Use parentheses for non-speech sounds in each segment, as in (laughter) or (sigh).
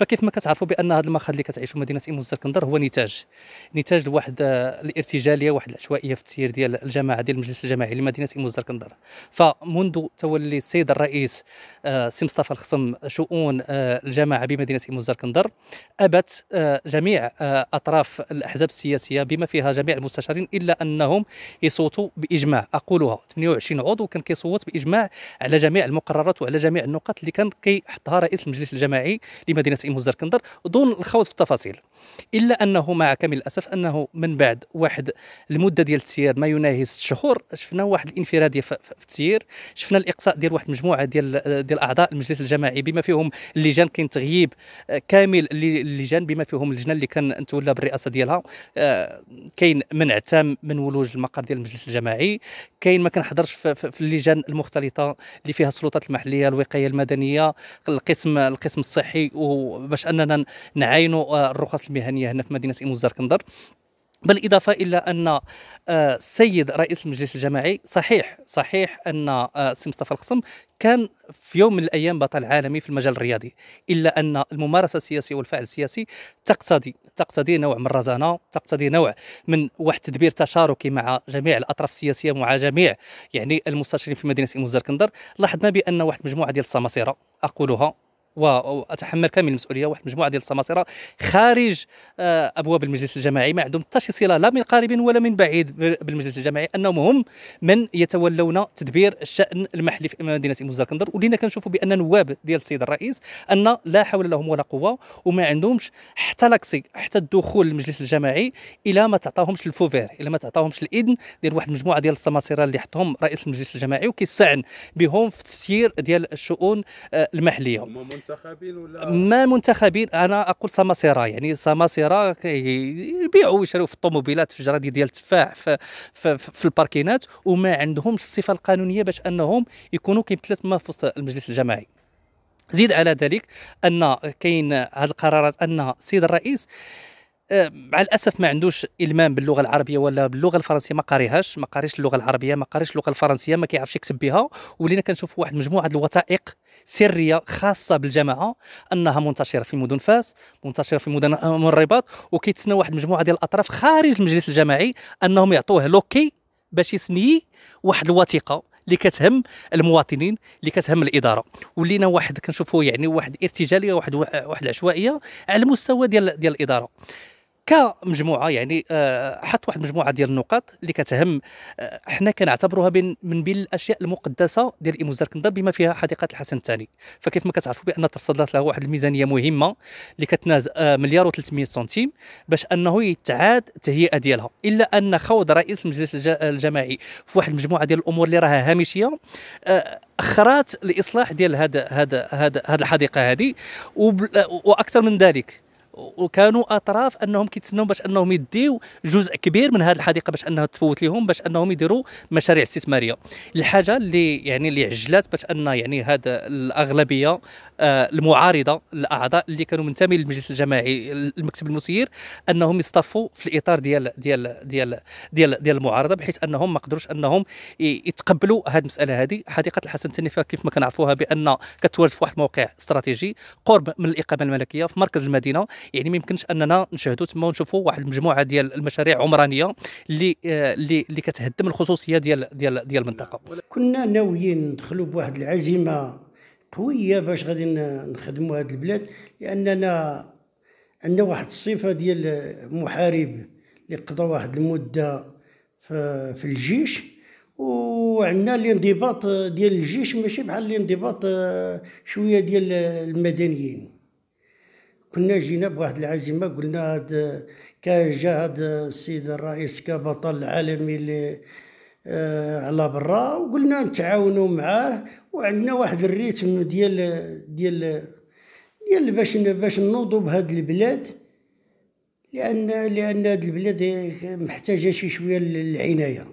فكيف ما كتعرفوا بان هذا المخاض اللي كتعيشوا مدينه ايمو الزركندر هو نتاج نتاج لواحد آه، الارتجاليه واحد العشوائيه في التسيير ديال الجماعه ديال المجلس الجماعي لمدينه ايمو الزركندر فمنذ تولي السيد الرئيس آه، سي مصطفى الخصم شؤون آه، الجماعه بمدينه ايمو الزركندر ابت جميع اطراف الاحزاب السياسيه بما فيها جميع المستشارين الا انهم يصوتوا باجماع اقولها 28 عضو كان كيصوت باجماع على جميع المقررات وعلى جميع النقاط اللي كان كيحطها رئيس المجلس الجماعي لمدينه الامام الزركندر دون الخوض في التفاصيل الا انه مع كامل الاسف انه من بعد واحد المده ديال التسيير ما يناهز ست شهور شفنا واحد الانفراديه في التسيير شفنا الاقصاء ديال واحد المجموعه ديال ديال اعضاء المجلس الجماعي بما فيهم اللجان كاين تغييب آه، كامل اللجان بما فيهم اللجنه اللي كان تولى بالرئاسه ديالها آه، كاين منع تام من ولوج المقر ديال المجلس الجماعي كاين ما كنحضرش في اللجان المختلطه اللي فيها السلطات المحليه الوقايه المدنيه القسم القسم الصحي وباش اننا نعاينوا آه، الرخص المهنيه هنا في مدينه ايمو الزركندر بالإضافة إلى أن السيد آه، رئيس المجلس الجماعي صحيح صحيح أن السي آه، مصطفى الخصم كان في يوم من الأيام بطل عالمي في المجال الرياضي إلا أن الممارسة السياسية والفعل السياسي تقتضي تقتضي نوع من الرزانة تقتضي نوع من واحد التدبير تشاركي مع جميع الأطراف السياسية مع جميع يعني المستشارين في مدينة ايمو الزركندر لاحظنا بأن واحد مجموعة ديال السماسرة أقولها واتحمل كامل المسؤوليه واحد المجموعه ديال السماسره خارج آه، ابواب المجلس الجماعي ما عندهم حتى شي صله لا من قريب ولا من بعيد بالمجلس الجماعي انهم هم من يتولون تدبير الشان المحلي في مدينه مزاكندر ولينا كنشوفوا بان نواب ديال السيد الرئيس ان لا حول لهم ولا قوه وما عندهمش حتى لاكسي حتى الدخول للمجلس الجماعي الى ما تعطاهمش الفوفير الى ما تعطاهمش الاذن ديال واحد المجموعه ديال السماسره اللي حطهم رئيس المجلس الجماعي وكيستعن بهم في تسيير ديال الشؤون آه، المحليه منتخبين ولا ما منتخبين انا اقول سماسيرا يعني سماسيرا يبيعوا ويشريوا في الطوموبيلات في جرادي ديال التفاح في, في, في الباركينات وما عندهمش الصفه القانونيه باش انهم يكونوا ما في وسط المجلس الجماعي زيد على ذلك ان كاين هذه القرارات ان السيد الرئيس مع الاسف ما عندوش المام باللغه العربيه ولا باللغه الفرنسيه ما قاريهاش ما قاريش اللغه العربيه ما قاريش اللغه الفرنسيه ما كيعرفش يكتب بها ولينا كنشوف واحد مجموعه الوثائق سريه خاصه بالجماعه انها منتشره في مدن فاس منتشره في مدن الرباط وكيتسنى واحد مجموعه ديال الاطراف خارج المجلس الجماعي انهم يعطوه لوكي باش يسني واحد الوثيقه اللي كتهم المواطنين اللي كتهم الاداره ولينا واحد كنشوفوا يعني واحد ارتجاليه واحد واحد العشوائيه على المستوى ديال ديال الاداره كمجموعه يعني آه، حط واحد المجموعه ديال النقاط اللي كتهم آه، حنا كنعتبروها من من بين الاشياء المقدسه ديال ايمو الزركندار بما فيها حديقه الحسن الثاني فكيف ما كتعرفوا بان ترصدات له واحد الميزانيه مهمه اللي كتناز آه، مليار و300 سنتيم باش انه يتعاد التهيئه ديالها الا ان خوض رئيس المجلس الجماعي في واحد المجموعه ديال الامور اللي راها هامشيه اخرات الاصلاح ديال هذا هذا هذا الحديقه هذه واكثر من ذلك وكانوا اطراف انهم كيتسناو باش انهم يديو جزء كبير من هذه الحديقه باش انها تفوت لهم باش انهم يديروا مشاريع استثماريه الحاجه اللي يعني اللي عجلات باش ان يعني هذا الاغلبيه آه المعارضه الاعضاء اللي كانوا منتمي للمجلس الجماعي المكتب المسير انهم يصطفوا في الاطار ديال ديال ديال ديال ديال المعارضه بحيث انهم ما قدروش انهم يتقبلوا هذه المساله هذه حديقه الحسن التنيفه كيف ما كنعرفوها بان كتواجد في واحد الموقع استراتيجي قرب من الاقامه الملكيه في مركز المدينه يعني ما يمكنش اننا نشاهدوا تما ونشوفوا واحد المجموعه ديال المشاريع عمرانيه اللي آه، اللي اللي كتهدم الخصوصيه ديال ديال ديال المنطقه نعم، كنا ناويين ندخلوا بواحد العزيمه قويه باش غادي نخدموا هذه البلاد لاننا عندنا واحد الصفه ديال محارب اللي قضى واحد المده في الجيش وعندنا الانضباط ديال الجيش ماشي بحال الانضباط آه، شويه ديال المدنيين كنا جينا بواحد العزيمه قلنا هاد جا هاد السيد الرئيس كبطل عالمي اللي آه على برا وقلنا نتعاونوا معاه وعندنا واحد الريتم ديال ديال ديال باش باش نوضوا بهاد البلاد لان لان هاد البلاد محتاجه شي شويه للعنايه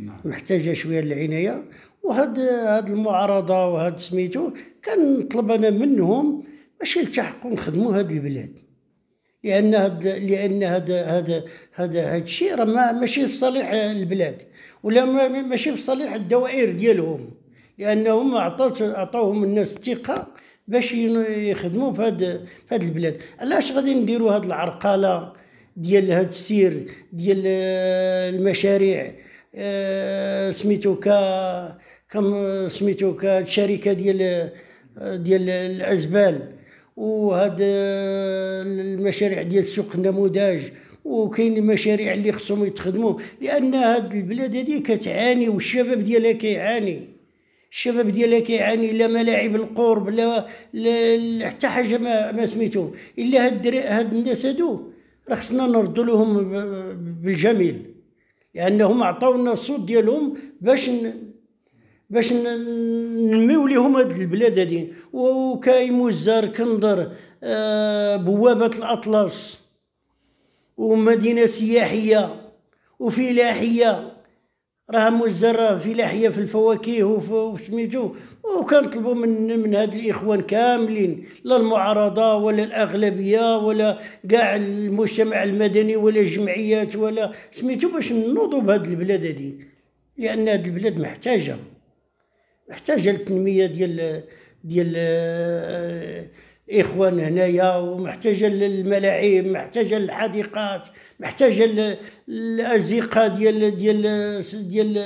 نعم. محتاجه شويه للعنايه وهاد هاد المعارضه وهاد سميتو كنطلب انا منهم باش نلتحقوا نخدموا هاد البلاد لان هاد لان هاد هاد هاد هاد الشيء راه ماشي في صالح البلاد ولا ماشي في صالح الدوائر ديالهم لانهم عطات عطاوهم الناس الثقه باش يخدموا في هاد في هاد البلاد علاش غادي نديروا هاد العرقله ديال هاد السير ديال آه، المشاريع آه، سميتو ك كم سميتو كشركه ديال آه، ديال الازبال وهاد المشاريع ديال السوق النموذج وكاين المشاريع اللي خصهم يتخدموا لان هاد البلاد هادي كتعاني والشباب ديالها كيعاني الشباب ديالها كيعاني لا ملاعب القرب لا, لا حتى حاجه ما, ما سميتو الا هاد هاد الناس هادو راه خصنا نردو لهم بالجميل لانهم عطاونا الصوت ديالهم باش باش نميو ليهم هاد البلاد هادي وكاي مزار كندر آه بوابة الأطلس ومدينة سياحية وفلاحية راه مزار راه فلاحية في الفواكه وسميتو وكنطلبوا من من هاد الإخوان كاملين لا المعارضة ولا الأغلبية ولا كاع المجتمع المدني ولا الجمعيات ولا سميتو باش نوضوا بهاد البلاد هادي لأن هاد البلاد محتاجة محتاجه للتنميه ديال ديال الاخوان آه، هنايا ومحتاجه للملاعب محتاجه للحديقات محتاجه للازقه ديال ديال ديال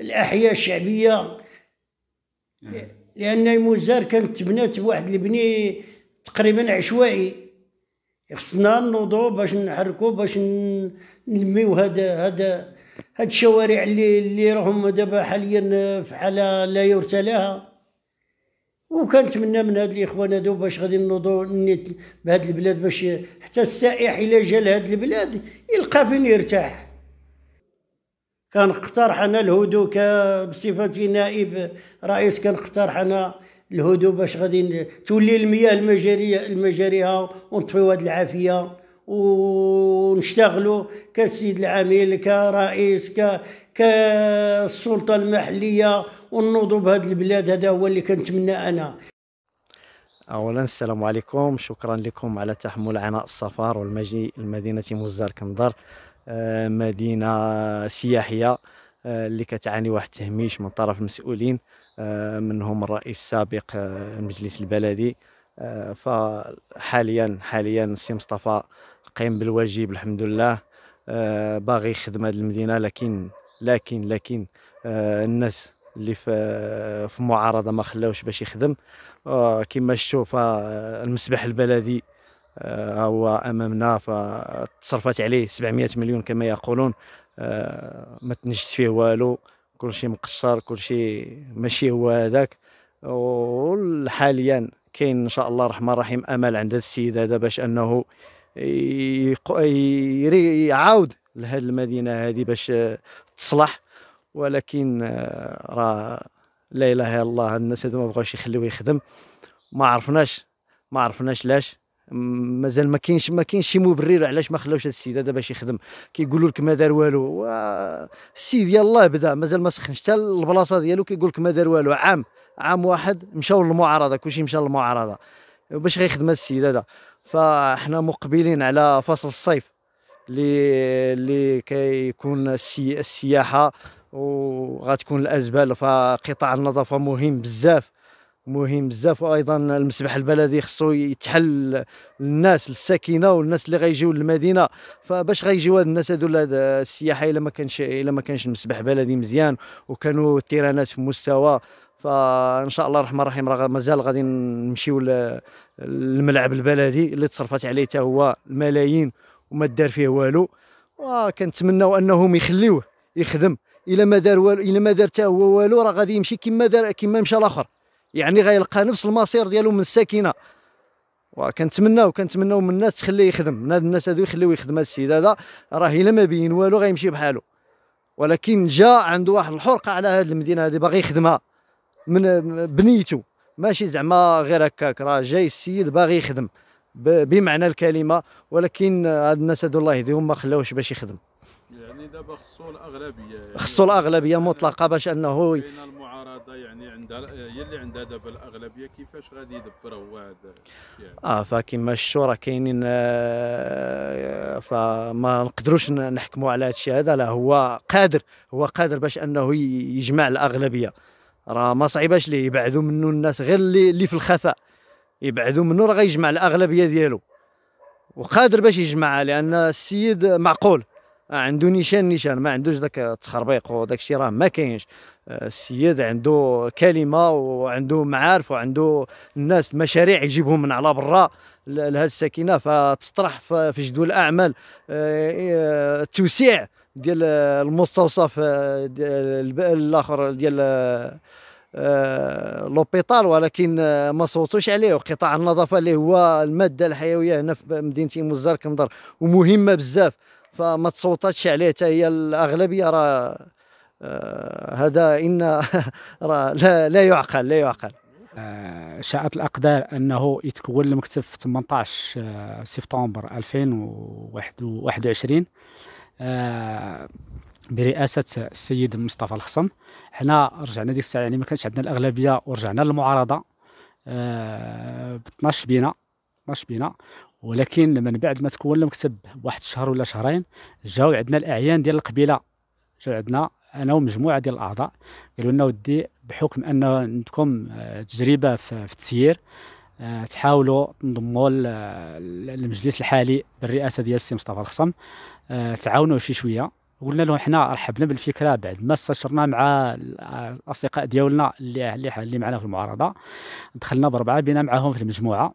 الاحياء الشعبيه آه. لان موزار كانت تبنات بواحد البني تقريبا عشوائي خصنا نوضو باش نحركو باش نلميو هذا هذا هاد الشوارع اللي اللي راهم دابا حاليا فحالها لا يرثى لها وكنتمنى من هاد الاخوان هادو باش غادي نوضوا بهاد البلاد باش حتى السائح الى جا لهاد البلاد يلقى فين يرتاح كنقترح انا الهدوء بصفتي نائب رئيس كنقترح انا الهدوء باش غادي تولي المياه المجاريه المجاريها ونطفيو هاد العافيه ونشتغلوا كسيد العميل كرئيس ك كالسلطه المحليه ونوضوا بهذا البلاد هذا هو اللي كنتمنى انا اولا السلام عليكم شكرا لكم على تحمل عناء السفر والمجيء لمدينه مزار كنظر آه، مدينه سياحيه آه، اللي كتعاني واحد التهميش من طرف المسؤولين آه، منهم الرئيس السابق المجلس البلدي فحاليا حاليا السي مصطفى قايم بالواجب الحمد لله آه باغي يخدم هذه المدينه لكن لكن لكن آه الناس اللي في في المعارضه ما خلاوش باش يخدم آه كما تشوف المسبح البلدي آه هو امامنا فتصرفت عليه 700 مليون كما يقولون آه ما تنجس فيه والو كل شيء مقشر كل شيء ماشي هو هذاك وحاليا كاين ان شاء الله الرحمن الرحيم امل عند السيد هذا باش انه يعاود لهذه المدينه هذه باش تصلح ولكن آه، راه لا اله الا الله الناس هذو ما بغاوش يخليوه يخدم ما عرفناش ما عرفناش لاش مازال ما كاينش ما كاينش شي مبرر علاش ما خلاوش هذا السيد هذا باش يخدم كيقولوا لك ما دار والو السيد يلاه بدا مازال ما سخنش حتى البلاصه ديالو كيقول لك ما دار والو عام عام واحد مشاو للمعارضه كلشي مشى للمعارضه باش غيخدم هذا السيد هذا فاحنا مقبلين على فصل الصيف اللي اللي كيكون السي... السياحه وغتكون الازبال فقطاع النظافه مهم بزاف مهم بزاف وايضا المسبح البلدي خصو يتحل للناس الساكنه والناس اللي غيجيو للمدينه فباش غيجيو هاد الناس هادو السياحه الا ما كانش الا ما كانش المسبح بلدي مزيان وكانوا التيرانات في مستوى فان شاء الله الرحمن الرحيم راه مازال غادي نمشيو للملعب البلدي اللي تصرفات عليه حتى هو الملايين وما دار فيه والو وكنتمناو انهم يخليوه يخدم الا ما دار والو الا ما دار حتى هو والو راه غادي يمشي كما دار كما مشى الاخر يعني غيلقى نفس المصير ديالو من الساكنه وكنتمناو كنتمناو من الناس تخليه يخدم من هاد الناس هادو يخليوه يخدم هاد السيد هذا راه الا ما بين والو غيمشي بحالو ولكن جا عنده واحد الحرقه على هاد المدينه هادي باغي يخدمها من بنيته ماشي زعما غير هكاك راه جاي السيد باغي يخدم بمعنى الكلمه ولكن هاد الناس هادو الله يهديهم ما خلاوش باش يخدم يعني دابا خصو الاغلبيه يعني خصو الاغلبيه مطلقه باش انه بين المعارضه يعني عندها هي اللي عندها دابا الاغلبيه كيفاش غادي يدبر هو هذا اه اه فكما راه كاينين فما نقدروش نحكموا على هذا الشيء هذا لا هو قادر هو قادر باش انه يجمع الاغلبيه راه ما صعيباش ليه يبعدوا منه الناس غير اللي, اللي في الخفاء يبعدوا منه راه غيجمع الاغلبيه ديالو وقادر باش يجمعها لان السيد معقول آه، عنده نيشان نيشان ما عندوش داك التخربيق وداك الشيء راه ما كاينش آه، السيد عنده كلمه وعنده معارف وعنده الناس مشاريع يجيبهم من على برا لهذه الساكنه فتطرح في جدول الاعمال التوسيع آه، ديال المستوصف ديال الاخر ديال آه، لوبيطال ولكن ما صوتوش عليه وقطاع النظافه اللي هو الماده الحيويه هنا في مدينه مزار كندر ومهمه بزاف فما تصوتاتش عليه حتى هي الاغلبيه راه آه، هذا ان (laughs) راه لا, لا يعقل لا يعقل آه، شاءت الاقدار انه يتكون المكتب في 18 سبتمبر 2021 آه، برئاسه السيد مصطفى الخصم حنا رجعنا ديك الساعه يعني ما كانش عندنا الاغلبيه ورجعنا للمعارضه آه، ب 12 بينا 12 بينا ولكن من بعد ما تكون المكتب واحد الشهر ولا شهرين جاو عندنا الاعيان ديال القبيله جاو عندنا انا ومجموعه ديال الاعضاء قالوا لنا ودي بحكم ان عندكم آه، تجربه في التسيير تحاولوا تنضموا للمجلس الحالي بالرئاسه ديال السي مصطفى الخصم آه، تعاونوا شي شويه قلنا لهم حنا رحبنا بالفكره بعد ما استشرنا مع الاصدقاء ديالنا اللي اللي معنا في المعارضه دخلنا بربعه بينا معاهم في المجموعه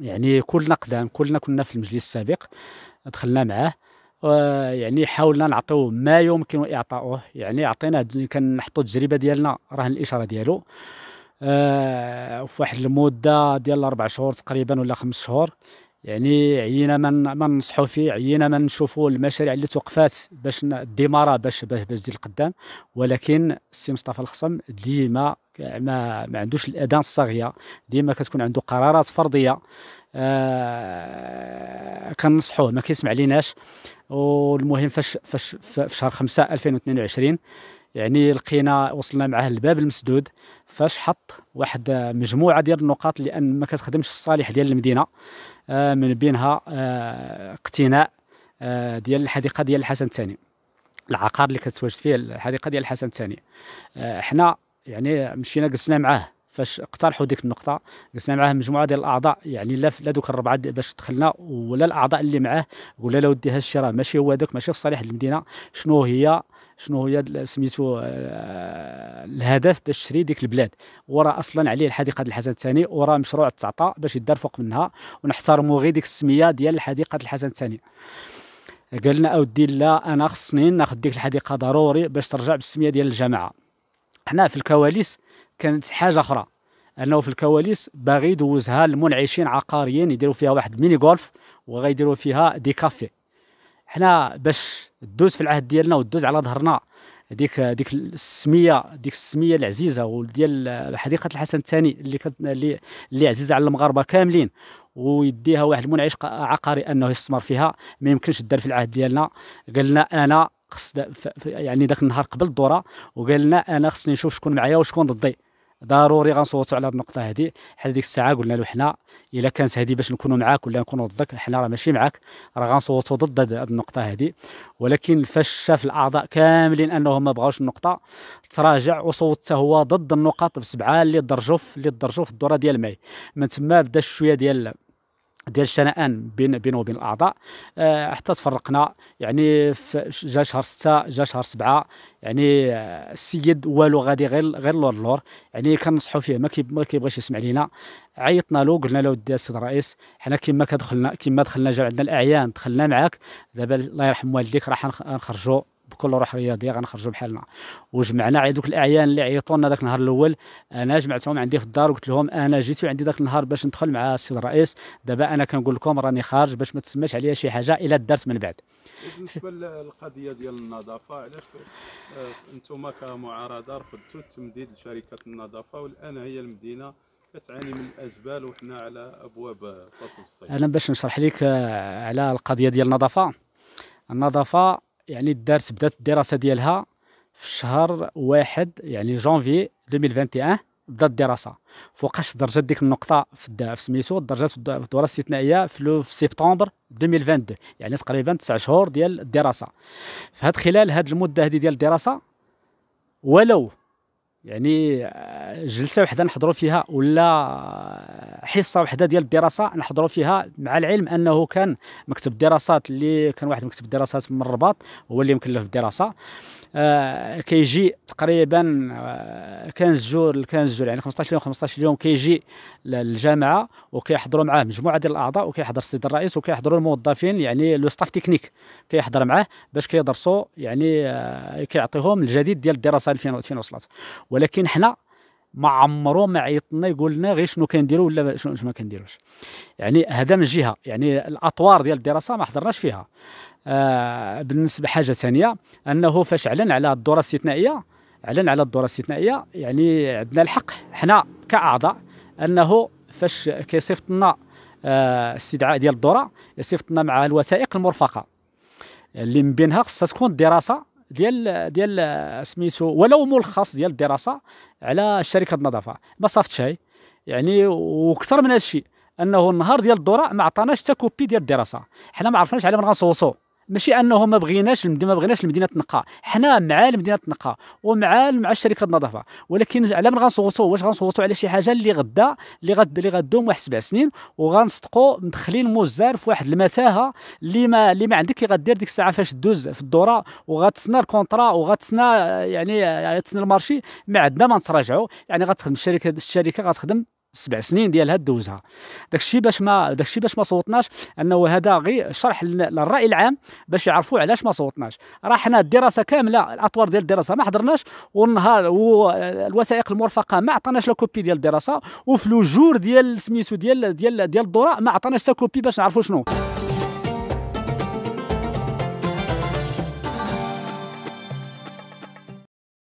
يعني كلنا قدام كلنا كنا في المجلس السابق دخلنا معاه يعني حاولنا نعطيو ما يمكن اعطاؤه يعني عطينا كنحطوا التجربه ديالنا رهن الاشاره ديالو آه، في واحد المده ديال اربع شهور تقريبا ولا خمس شهور يعني عينا من من نصحوا فيه عينا من نشوفوا المشاريع اللي توقفات باش الديماره باش باش باش تزيد القدام ولكن السي مصطفى الخصم ديما ما ما عندوش الاذان الصاغيه ديما كتكون عنده قرارات فرضيه آه كنصحوه ما كيسمع ليناش والمهم فاش فاش في شهر 5 2022 يعني لقينا وصلنا معاه الباب المسدود فاش حط واحد آه، مجموعه ديال النقاط لان ما كتخدمش الصالح ديال المدينه آه، من بينها آه، اقتناء ديال الحديقه ديال الحسن الثاني العقار اللي كتواجد فيه الحديقه ديال الحسن الثاني حنا يعني مشينا جلسنا معاه فاش اقترحوا ديك النقطه جلسنا معاه مجموعه ديال الاعضاء يعني لا لا دوك الربعه باش دخلنا ولا الاعضاء اللي معاه ولا لا ودي هذا الشيء راه ماشي هو هذاك ماشي في صالح المدينه شنو هي شنو هي سميتو آه، الهدف باش تشري ديك البلاد وراه اصلا عليه الحديقه ديال الحسن الثاني وراه مشروع تعطى باش يدار فوق منها ونحترموا غير ديك السميه ديال الحديقه ديال الحسن الثاني قال لنا اودي لا انا خصني ناخذ ديك الحديقه ضروري باش ترجع بالسميه ديال الجماعه حنا في الكواليس كانت حاجه اخرى انه في الكواليس باغي يدوزها لمنعشين عقاريين يديروا فيها واحد ميني غولف وغيديروا فيها دي كافي حنا باش دوز في العهد ديالنا ودوز على ظهرنا ديك ديك السميه ديك السميه العزيزه وديال حديقه الحسن الثاني اللي اللي اللي عزيزه على المغاربه كاملين ويديها واحد المنعش عقاري انه يستثمر فيها ما يمكنش دار في العهد ديالنا قالنا انا خص يعني ذاك النهار قبل الدوره وقال لنا انا خصني نشوف شكون معايا وشكون ضدي ضروري غنصوتوا على النقطه هذه حيت ديك الساعه قلنا له حنا الا كانت هذه باش نكونوا معاك ولا نكونوا ضدك حنا راه ماشي معاك راه غنصوتوا ضد هذه النقطه هذه ولكن فاش شاف الاعضاء كاملين انهم ما بغاوش النقطه تراجع وصوت حتى هو ضد النقط بسبعه اللي درجوا اللي درجوا في الدوره ديال ماي من تما بدا شويه ديال ديال الشنآن بين بينه وبين الاعضاء آه، حتى تفرقنا يعني جا شهر 6 جا شهر 7 يعني آه، السيد والو غادي غير غير لور لور يعني كنصحوا فيه ما كيبغيش يسمع لينا عيطنا له قلنا له ودي السيد الرئيس حنا كما كدخلنا كما دخلنا جا عندنا الاعيان دخلنا معاك دابا الله يرحم والديك راح نخرجوا بكل روح رياضيه غنخرجوا بحالنا وجمعنا غير دوك الاعيان اللي عيطوا لنا ذاك النهار الاول انا جمعتهم عندي في الدار وقلت لهم انا جيت عندي ذاك النهار باش ندخل مع السيد الرئيس دابا انا كنقول لكم راني خارج باش ما تسماش عليا شي حاجه الا درت من بعد بالنسبه للقضيه ديال النظافه علاش آه، انتم كمعارضه رفضتوا تمديد لشركه النظافه والان هي المدينه كتعاني من الازبال وحنا على ابواب فصل الصيف انا باش نشرح لك آه، على القضيه ديال النظافه النظافه يعني الدارس بدات الدراسه ديالها في شهر واحد يعني جانفي 2021 بدات الدراسه فوقاش درجات ديك النقطه في سميتو درجات في الدوره الاستثنائيه في, في سبتمبر 2022 يعني تقريبا تسع شهور ديال الدراسه فهاد خلال هاد المده هذه ديال الدراسه ولو يعني آه، جلسه وحده نحضروا فيها ولا آه، حصه وحده ديال الدراسه نحضروا فيها مع العلم انه كان مكتب الدراسات اللي كان واحد مكتب الدراسات من الرباط هو اللي مكلف بالدراسه آه، كيجي تقريبا آه، كان جور كان جور يعني 15 يوم 15 يوم كيجي للجامعه وكيحضروا معاه مجموعه ديال الاعضاء وكيحضر السيد الرئيس وكيحضروا الموظفين يعني لو ستاف تكنيك كيحضر معاه باش كيدرسوا يعني آه، كيعطيهم الجديد ديال الدراسه 2000 وصلت ولكن حنا ما عمرو ما عيطنا يقول لنا غير شنو كنديروا ولا شنو ما كنديروش يعني هذا من جهه يعني الاطوار ديال الدراسه ما حضرناش فيها آه، بالنسبه حاجه ثانيه انه فاش اعلن على الدوره الاستثنائيه اعلن على الدوره الاستثنائيه يعني عندنا الحق حنا كاعضاء انه فاش كيصيفط لنا آه، استدعاء ديال الدوره يصيفط لنا مع الوثائق المرفقه اللي من بينها خصها تكون دراسه ديال ديال سميتو ولو ملخص ديال الدراسه على شركه النظافه ما صافت شيء يعني واكثر من هذا الشيء انه النهار ديال الدوره ما عطاناش حتى كوبي ديال الدراسه حنا ما عرفناش على من غنصوصو ماشي انه ما بغيناش ما بغيناش المدينه تنقى حنا مع المدينه تنقى ومع مع الشركه النظافه ولكن على من غنصوتوا واش غنصوتوا على شي حاجه اللي غدا اللي غد اللي غدوم واحد سبع سنين وغنصدقوا مدخلين موزار في واحد المتاهه اللي ما اللي ما عندك غدير ديك الساعه فاش دوز في الدوره وغتسنى الكونطرا وغتسنى يعني غتسنى يعني المارشي ما عندنا ما نتراجعوا يعني غتخدم الشركه الشركه غتخدم سبع سنين ديالها دوزها داكشي باش ما داكشي باش ما صوتناش انه هذا غير شرح للراي العام باش يعرفوا علاش ما صوتناش راه حنا الدراسه كامله الاطوار ديال الدراسه ما حضرناش والنهار والوثائق المرفقه ما عطاناش لا كوبي ديال الدراسه وفي لو جور ديال سميتو ديال ديال ديال الدوره ما عطاناش تا كوبي باش نعرفوا شنو